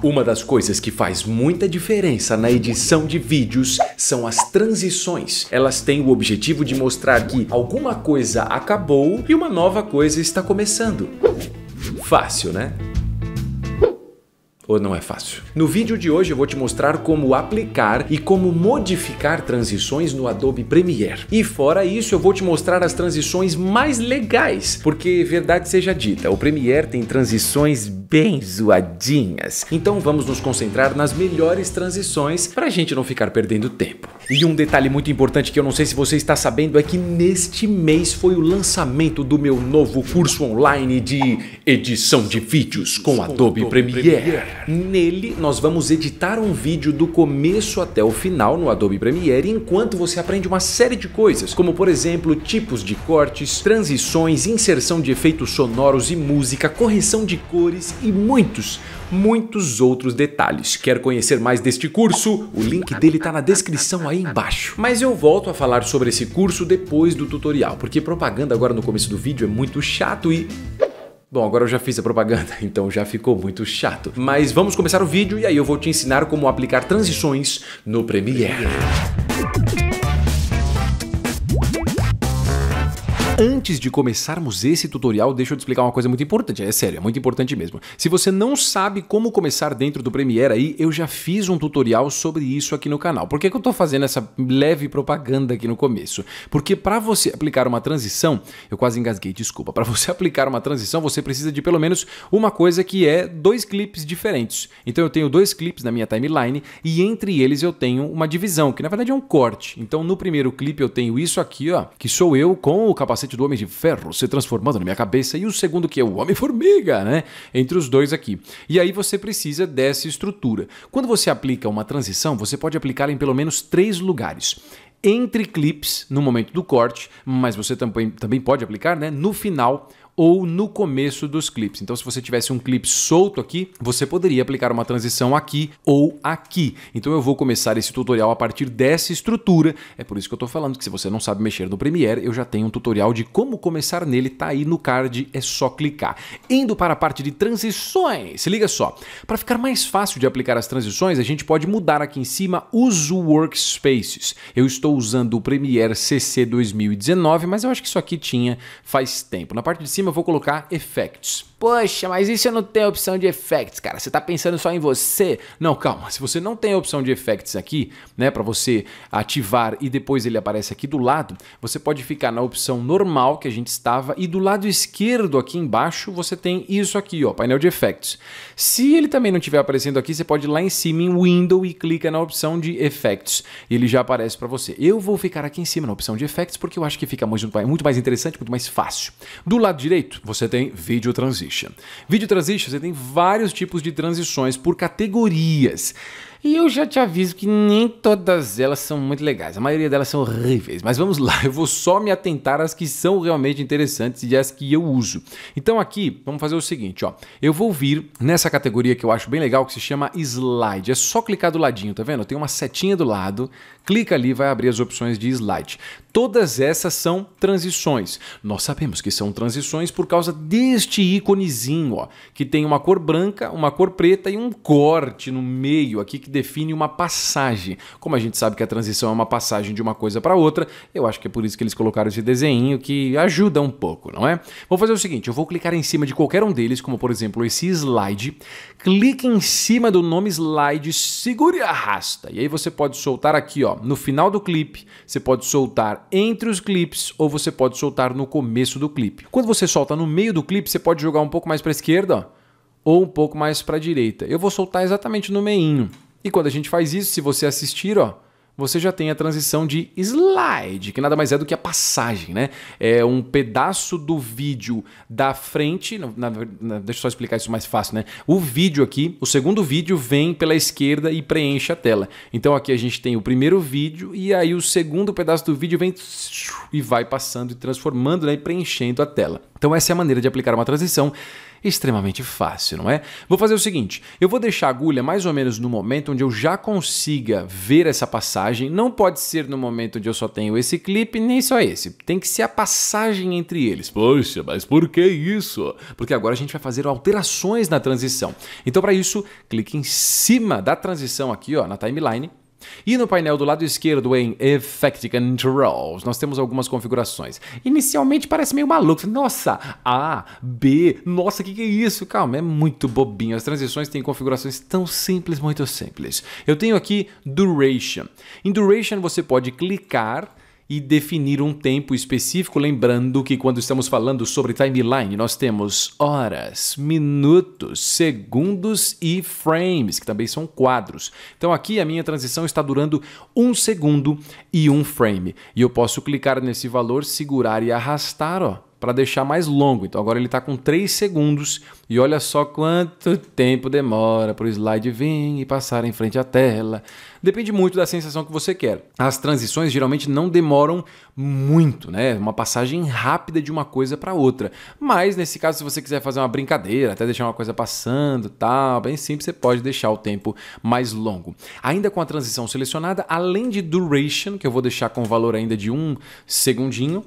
Uma das coisas que faz muita diferença na edição de vídeos são as transições. Elas têm o objetivo de mostrar que alguma coisa acabou e uma nova coisa está começando. Fácil, né? ou não é fácil? No vídeo de hoje eu vou te mostrar como aplicar e como modificar transições no Adobe Premiere. E fora isso, eu vou te mostrar as transições mais legais, porque verdade seja dita, o Premiere tem transições bem zoadinhas. Então vamos nos concentrar nas melhores transições para a gente não ficar perdendo tempo. E um detalhe muito importante que eu não sei se você está sabendo é que neste mês foi o lançamento do meu novo curso online de edição de vídeos com, com Adobe, Adobe Premiere. Premiere. Nele nós vamos editar um vídeo do começo até o final no Adobe Premiere enquanto você aprende uma série de coisas, como por exemplo, tipos de cortes, transições, inserção de efeitos sonoros e música, correção de cores e muitos muitos outros detalhes. Quer conhecer mais deste curso? O link dele está na descrição aí embaixo. Mas eu volto a falar sobre esse curso depois do tutorial, porque propaganda agora no começo do vídeo é muito chato e... Bom, agora eu já fiz a propaganda, então já ficou muito chato. Mas vamos começar o vídeo e aí eu vou te ensinar como aplicar transições no Premiere. Antes de começarmos esse tutorial, deixa eu te explicar uma coisa muito importante. É sério, é muito importante mesmo. Se você não sabe como começar dentro do Premiere aí, eu já fiz um tutorial sobre isso aqui no canal. Por que, que eu tô fazendo essa leve propaganda aqui no começo? Porque para você aplicar uma transição, eu quase engasguei, desculpa. Para você aplicar uma transição, você precisa de pelo menos uma coisa que é dois clipes diferentes. Então eu tenho dois clipes na minha timeline e entre eles eu tenho uma divisão, que na verdade é um corte. Então no primeiro clipe eu tenho isso aqui, ó, que sou eu com o capacete capacete do Homem de Ferro se transformando na minha cabeça e o segundo que é o Homem-Formiga, né? Entre os dois aqui. E aí você precisa dessa estrutura. Quando você aplica uma transição, você pode aplicá-la em pelo menos três lugares entre clips no momento do corte, mas você também, também pode aplicar né, no final ou no começo dos clipes. Então, se você tivesse um clipe solto aqui, você poderia aplicar uma transição aqui ou aqui. Então, eu vou começar esse tutorial a partir dessa estrutura. É por isso que eu estou falando que se você não sabe mexer no Premiere, eu já tenho um tutorial de como começar nele, tá aí no card, é só clicar. Indo para a parte de transições, se liga só. Para ficar mais fácil de aplicar as transições, a gente pode mudar aqui em cima os workspaces. Eu estou usando o Premiere CC 2019, mas eu acho que isso aqui tinha faz tempo. Na parte de cima cima eu vou colocar effects. Poxa, mas isso eu não tenho opção de effects, cara. Você está pensando só em você? Não, calma. Se você não tem a opção de effects aqui, né, para você ativar e depois ele aparece aqui do lado, você pode ficar na opção normal que a gente estava e do lado esquerdo aqui embaixo você tem isso aqui, ó, painel de effects. Se ele também não estiver aparecendo aqui, você pode ir lá em cima em window e clica na opção de effects e ele já aparece para você. Eu vou ficar aqui em cima na opção de effects porque eu acho que fica muito mais interessante, muito mais fácil. Do lado direito direito, você tem vídeo transition. Vídeo transition, você tem vários tipos de transições por categorias. E eu já te aviso que nem todas elas são muito legais, a maioria delas são horríveis, mas vamos lá, eu vou só me atentar às que são realmente interessantes e às que eu uso. Então aqui, vamos fazer o seguinte, ó. Eu vou vir nessa categoria que eu acho bem legal que se chama slide. É só clicar do ladinho, tá vendo? Tem uma setinha do lado, clica ali vai abrir as opções de slide. Todas essas são transições. Nós sabemos que são transições por causa deste íconezinho, ó, que tem uma cor branca, uma cor preta e um corte no meio aqui que define uma passagem. Como a gente sabe que a transição é uma passagem de uma coisa para outra, eu acho que é por isso que eles colocaram esse desenho que ajuda um pouco, não é? Vou fazer o seguinte, eu vou clicar em cima de qualquer um deles, como por exemplo esse slide, clique em cima do nome slide, segure e arrasta. E aí você pode soltar aqui, ó, no final do clipe, você pode soltar entre os clipes ou você pode soltar no começo do clipe. Quando você solta no meio do clipe, você pode jogar um pouco mais para a esquerda, ó, ou um pouco mais para a direita. Eu vou soltar exatamente no meinho. E quando a gente faz isso, se você assistir, ó, você já tem a transição de slide, que nada mais é do que a passagem, né? É um pedaço do vídeo da frente. Na, na, deixa eu só explicar isso mais fácil, né? O vídeo aqui, o segundo vídeo vem pela esquerda e preenche a tela. Então aqui a gente tem o primeiro vídeo e aí o segundo pedaço do vídeo vem e vai passando e transformando né? e preenchendo a tela. Então essa é a maneira de aplicar uma transição extremamente fácil, não é? Vou fazer o seguinte, eu vou deixar a agulha mais ou menos no momento onde eu já consiga ver essa passagem, não pode ser no momento onde eu só tenho esse clipe, nem só esse, tem que ser a passagem entre eles. Poxa, mas por que isso? Porque agora a gente vai fazer alterações na transição. Então para isso, clique em cima da transição aqui ó, na timeline, e no painel do lado esquerdo, em Effect Controls, nós temos algumas configurações. Inicialmente parece meio maluco. Nossa, A, B, nossa, o que, que é isso? Calma, é muito bobinho. As transições têm configurações tão simples, muito simples. Eu tenho aqui Duration. Em Duration você pode clicar e definir um tempo específico, lembrando que quando estamos falando sobre timeline, nós temos horas, minutos, segundos e frames, que também são quadros. Então aqui a minha transição está durando um segundo e um frame. E eu posso clicar nesse valor, segurar e arrastar, ó, para deixar mais longo. Então agora ele está com 3 segundos e olha só quanto tempo demora para o slide vir e passar em frente à tela. Depende muito da sensação que você quer. As transições geralmente não demoram muito, né? É uma passagem rápida de uma coisa para outra. Mas nesse caso, se você quiser fazer uma brincadeira, até deixar uma coisa passando, tal, bem simples, você pode deixar o tempo mais longo. Ainda com a transição selecionada, além de duration, que eu vou deixar com o valor ainda de um segundinho,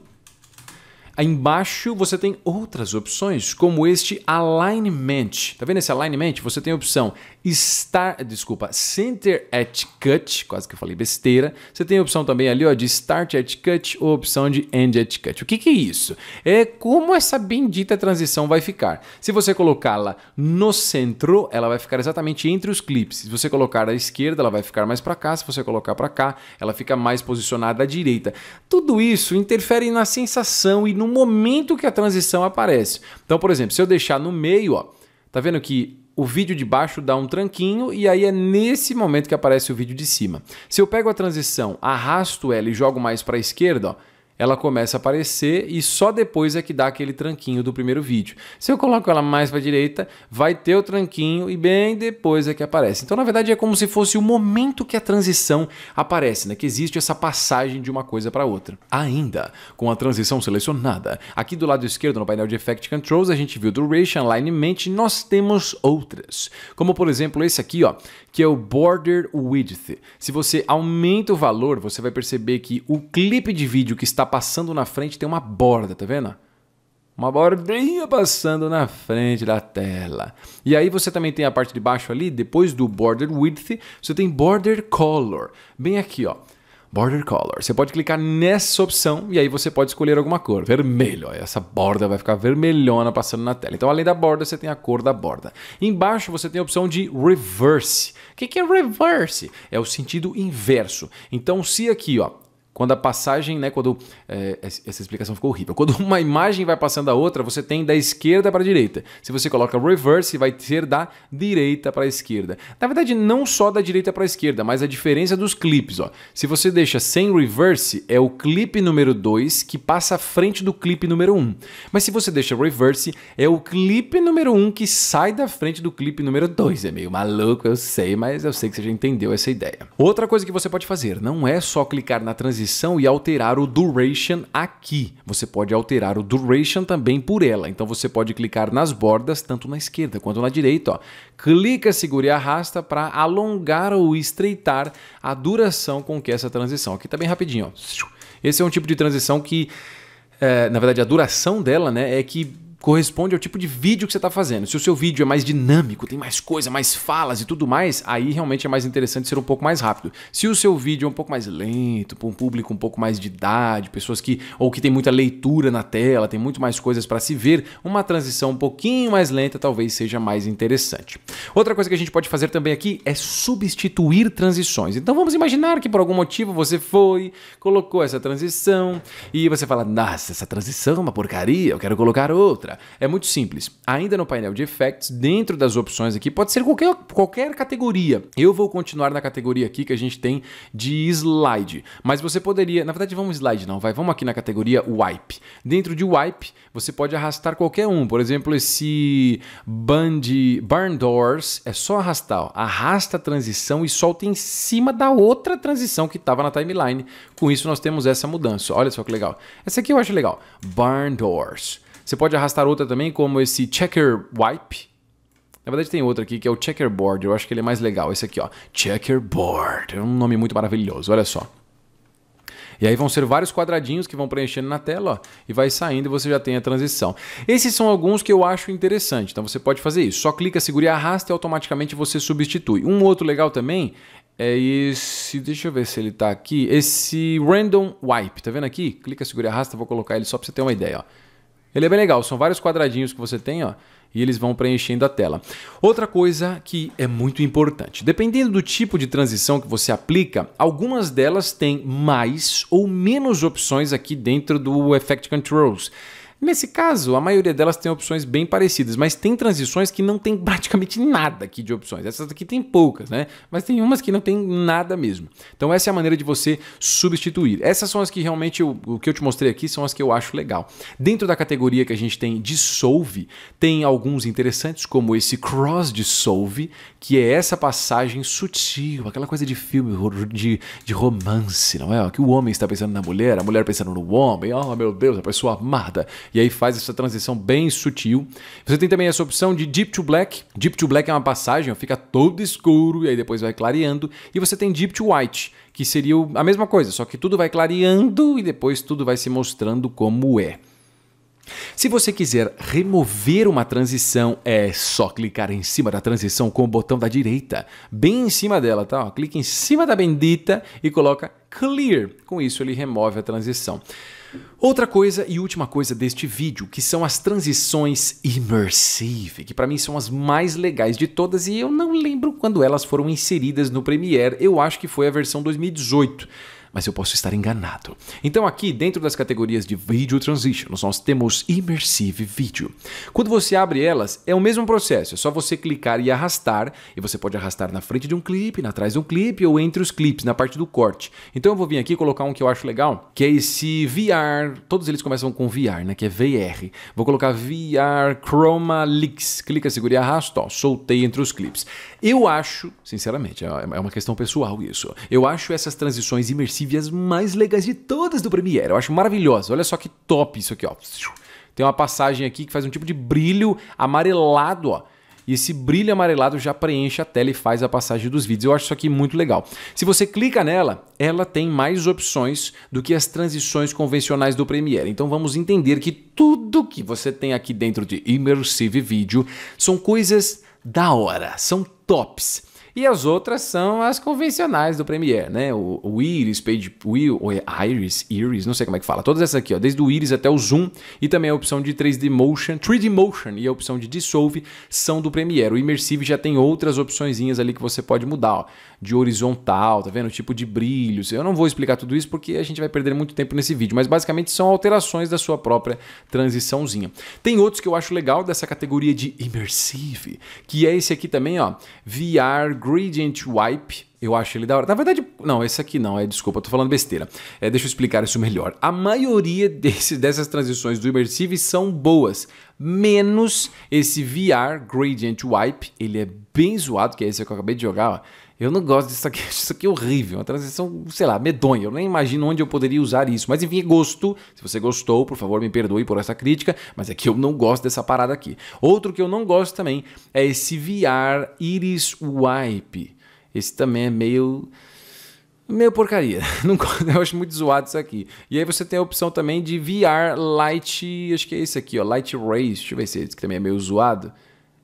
Aí embaixo você tem outras opções, como este alignment. Tá vendo esse alignment? Você tem a opção start, desculpa, center at cut, quase que eu falei besteira. Você tem a opção também ali ó, de start at cut ou opção de end at cut. O que, que é isso? É como essa bendita transição vai ficar. Se você colocá-la no centro, ela vai ficar exatamente entre os clipes. Se você colocar à esquerda, ela vai ficar mais para cá. Se você colocar para cá, ela fica mais posicionada à direita. Tudo isso interfere na sensação e no momento que a transição aparece. Então, por exemplo, se eu deixar no meio, ó, tá vendo que o vídeo de baixo dá um tranquinho e aí é nesse momento que aparece o vídeo de cima. Se eu pego a transição, arrasto ela e jogo mais para a esquerda, ó, ela começa a aparecer e só depois é que dá aquele tranquinho do primeiro vídeo. Se eu coloco ela mais para a direita, vai ter o tranquinho e bem depois é que aparece. Então, na verdade, é como se fosse o momento que a transição aparece, né? que existe essa passagem de uma coisa para outra. Ainda com a transição selecionada, aqui do lado esquerdo no painel de Effect Controls, a gente viu Duration, Alignment, nós temos outras, como por exemplo esse aqui, ó, que é o Border Width. Se você aumenta o valor, você vai perceber que o clipe de vídeo que está passando na frente tem uma borda, tá vendo? Uma bordinha passando na frente da tela. E aí você também tem a parte de baixo ali, depois do border width, você tem border color. Bem aqui, ó. Border Color. Você pode clicar nessa opção e aí você pode escolher alguma cor. Vermelho, ó, essa borda vai ficar vermelhona passando na tela. Então, além da borda, você tem a cor da borda. Embaixo você tem a opção de Reverse. O que, que é Reverse? É o sentido inverso. Então, se aqui, ó, quando a passagem, né, quando é, essa explicação ficou horrível. Quando uma imagem vai passando a outra, você tem da esquerda para a direita. Se você coloca reverse, vai ser da direita para a esquerda. Na verdade, não só da direita para a esquerda, mas a diferença dos clipes, ó. Se você deixa sem reverse, é o clipe número 2 que passa à frente do clipe número 1. Um. Mas se você deixa reverse, é o clipe número 1 um que sai da frente do clipe número 2. É meio maluco, eu sei, mas eu sei que você já entendeu essa ideia. Outra coisa que você pode fazer, não é só clicar na transição transição e alterar o duration aqui. Você pode alterar o duration também por ela. Então você pode clicar nas bordas, tanto na esquerda quanto na direita. Ó. Clica, segura e arrasta para alongar ou estreitar a duração com que essa transição. Aqui está bem rapidinho. Ó. Esse é um tipo de transição que, é, na verdade, a duração dela né, é que corresponde ao tipo de vídeo que você está fazendo. Se o seu vídeo é mais dinâmico, tem mais coisa, mais falas e tudo mais, aí realmente é mais interessante ser um pouco mais rápido. Se o seu vídeo é um pouco mais lento, para um público um pouco mais de idade, pessoas que ou que tem muita leitura na tela, tem muito mais coisas para se ver, uma transição um pouquinho mais lenta talvez seja mais interessante. Outra coisa que a gente pode fazer também aqui é substituir transições. Então vamos imaginar que por algum motivo você foi, colocou essa transição e você fala: "Nossa, essa transição é uma porcaria, eu quero colocar outra". É muito simples. Ainda no painel de effects, dentro das opções aqui, pode ser qualquer, qualquer categoria. Eu vou continuar na categoria aqui que a gente tem de slide. Mas você poderia, na verdade, vamos slide não, vai, vamos aqui na categoria wipe. Dentro de wipe, você pode arrastar qualquer um. Por exemplo, esse band, barn doors, é só arrastar, ó. arrasta a transição e solta em cima da outra transição que estava na timeline. Com isso nós temos essa mudança. Olha só que legal. Essa aqui eu acho legal. Barn doors. Você pode arrastar outra também, como esse checker wipe. Na verdade tem outra aqui que é o checkerboard, eu acho que ele é mais legal, esse aqui, ó. Checkerboard, é um nome muito maravilhoso, olha só. E aí vão ser vários quadradinhos que vão preenchendo na tela, ó, e vai saindo e você já tem a transição. Esses são alguns que eu acho interessante, então você pode fazer isso. Só clica, segura e arrasta e automaticamente você substitui. Um outro legal também é esse, deixa eu ver se ele tá aqui, esse random wipe, tá vendo aqui? Clica, segura e arrasta, vou colocar ele só para você ter uma ideia, ó. Ele é bem legal, são vários quadradinhos que você tem, ó, e eles vão preenchendo a tela. Outra coisa que é muito importante, dependendo do tipo de transição que você aplica, algumas delas têm mais ou menos opções aqui dentro do Effect Controls. Nesse caso, a maioria delas tem opções bem parecidas, mas tem transições que não tem praticamente nada aqui de opções. Essas aqui tem poucas, né? Mas tem umas que não tem nada mesmo. Então essa é a maneira de você substituir. Essas são as que realmente eu, o que eu te mostrei aqui são as que eu acho legal. Dentro da categoria que a gente tem dissolve, tem alguns interessantes como esse cross dissolve, que é essa passagem sutil, aquela coisa de filme de, de romance, não é? Que o homem está pensando na mulher, a mulher pensando no homem. Oh, meu Deus, a pessoa amada e aí faz essa transição bem sutil. Você tem também essa opção de Deep to Black. Deep to Black é uma passagem, fica todo escuro e aí depois vai clareando. E você tem Deep to White, que seria a mesma coisa, só que tudo vai clareando e depois tudo vai se mostrando como é. Se você quiser remover uma transição, é só clicar em cima da transição com o botão da direita, bem em cima dela, tá? Clique clica em cima da bendita e coloca Clear. Com isso, ele remove a transição. Outra coisa e última coisa deste vídeo, que são as transições immersive, que para mim são as mais legais de todas e eu não lembro quando elas foram inseridas no Premiere, eu acho que foi a versão 2018 mas eu posso estar enganado. Então aqui dentro das categorias de Video Transitions, nós temos Immersive Video. Quando você abre elas, é o mesmo processo, é só você clicar e arrastar, e você pode arrastar na frente de um clipe, na trás de um clipe ou entre os clipes, na parte do corte. Então eu vou vir aqui colocar um que eu acho legal, que é esse VR, todos eles começam com VR, né, que é VR. Vou colocar VR Chroma Leaks. Clica, segura e arrasta, ó, soltei entre os clipes. Eu acho, sinceramente, é, é uma questão pessoal isso. Eu acho essas transições imersivas as mais legais de todas do Premiere. Eu acho maravilhosa. Olha só que top isso aqui, ó. Tem uma passagem aqui que faz um tipo de brilho amarelado, ó. E esse brilho amarelado já preenche a tela e faz a passagem dos vídeos. Eu acho isso aqui muito legal. Se você clica nela, ela tem mais opções do que as transições convencionais do Premiere. Então vamos entender que tudo que você tem aqui dentro de Immersive Video são coisas da hora, são tops. E as outras são as convencionais do Premiere, né? O, o Iris, Page Will, ou Iris, Iris, não sei como é que fala. Todas essas aqui, ó, desde o Iris até o Zoom e também a opção de 3D Motion, 3D Motion e a opção de Dissolve são do Premiere. O Immersive já tem outras opções ali que você pode mudar, ó de horizontal, tá vendo? Tipo de brilhos. Eu não vou explicar tudo isso porque a gente vai perder muito tempo nesse vídeo, mas basicamente são alterações da sua própria transiçãozinha. Tem outros que eu acho legal dessa categoria de immersive, que é esse aqui também, ó, VR Gradient Wipe. Eu acho ele da hora. Na verdade, não, esse aqui não, é desculpa, eu tô falando besteira. É, deixa eu explicar isso melhor. A maioria desse, dessas transições do Immersive são boas, menos esse VR Gradient Wipe. Ele é bem zoado, que é esse que eu acabei de jogar, ó. Eu não gosto disso aqui, isso aqui é horrível, uma transição, sei lá, medonha. Eu nem imagino onde eu poderia usar isso. Mas enfim, é gosto. Se você gostou, por favor, me perdoe por essa crítica, mas é que eu não gosto dessa parada aqui. Outro que eu não gosto também é esse VR Iris Wipe. Esse também é meio meio porcaria. Não, eu acho muito zoado isso aqui. E aí você tem a opção também de VR Light, acho que é esse aqui, ó, Light Rays. Deixa eu ver se é esse aqui também é meio zoado.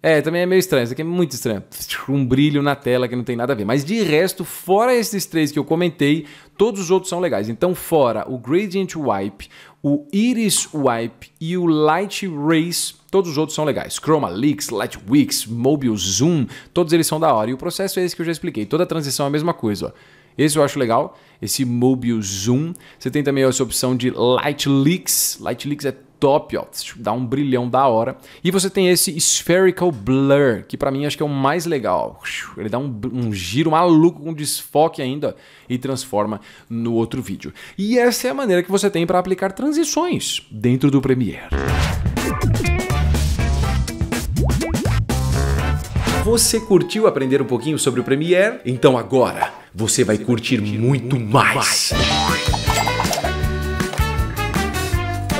É, também é meio estranho. Isso aqui é muito estranho. Um brilho na tela que não tem nada a ver. Mas de resto, fora esses três que eu comentei, todos os outros são legais. Então, fora o Gradient Wipe, o Iris Wipe e o Light Race, todos os outros são legais. Chroma Leaks, Wicks, Mobile Zoom, todos eles são da hora. E o processo é esse que eu já expliquei. Toda transição é a mesma coisa, ó. Esse eu acho legal, esse Mobile Zoom. Você tem também essa opção de Light Leaks. Light Leaks é top, ó, dá um brilhão da hora. E você tem esse Spherical Blur, que para mim acho que é o mais legal. Ele dá um, um giro maluco com um desfoque ainda e transforma no outro vídeo. E essa é a maneira que você tem para aplicar transições dentro do Premiere. Você curtiu aprender um pouquinho sobre o Premiere? Então agora você vai curtir muito mais.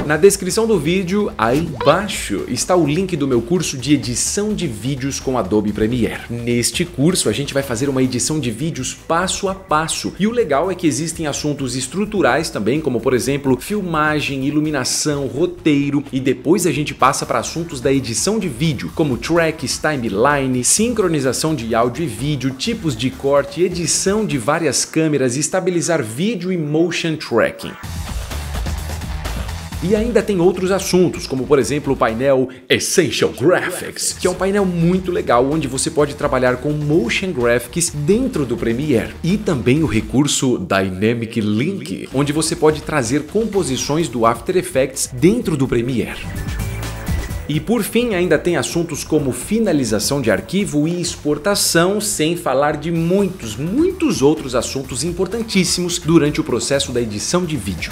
Na descrição do vídeo, aí embaixo, está o link do meu curso de edição de vídeos com Adobe Premiere. Neste curso, a gente vai fazer uma edição de vídeos passo a passo. E o legal é que existem assuntos estruturais também, como por exemplo, filmagem, iluminação, roteiro, e depois a gente passa para assuntos da edição de vídeo, como tracks, timeline, sincronização de áudio e vídeo, tipos de corte, edição de várias câmeras, estabilizar vídeo e motion tracking. E ainda tem outros assuntos, como por exemplo o painel Essential Graphics, que é um painel muito legal onde você pode trabalhar com motion graphics dentro do Premiere. E também o recurso Dynamic Link, onde você pode trazer composições do After Effects dentro do Premiere. E por fim, ainda tem assuntos como finalização de arquivo e exportação, sem falar de muitos, muitos outros assuntos importantíssimos durante o processo da edição de vídeo.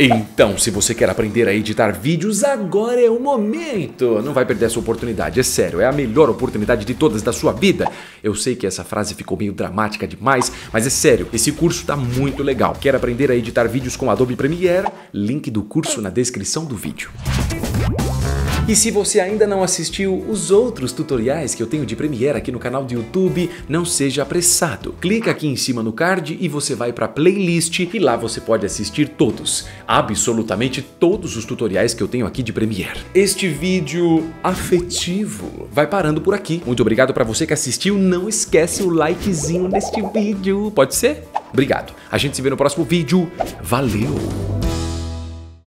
Então, se você quer aprender a editar vídeos, agora é o momento! Não vai perder essa oportunidade, é sério, é a melhor oportunidade de todas da sua vida. Eu sei que essa frase ficou meio dramática demais, mas é sério, esse curso tá muito legal. Quer aprender a editar vídeos com Adobe Premiere? Link do curso na descrição do vídeo. E se você ainda não assistiu os outros tutoriais que eu tenho de Premiere aqui no canal do YouTube, não seja apressado. Clica aqui em cima no card e você vai para playlist e lá você pode assistir todos, absolutamente todos os tutoriais que eu tenho aqui de Premiere. Este vídeo afetivo vai parando por aqui. Muito obrigado para você que assistiu. Não esquece o likezinho neste vídeo, pode ser? Obrigado. A gente se vê no próximo vídeo. Valeu!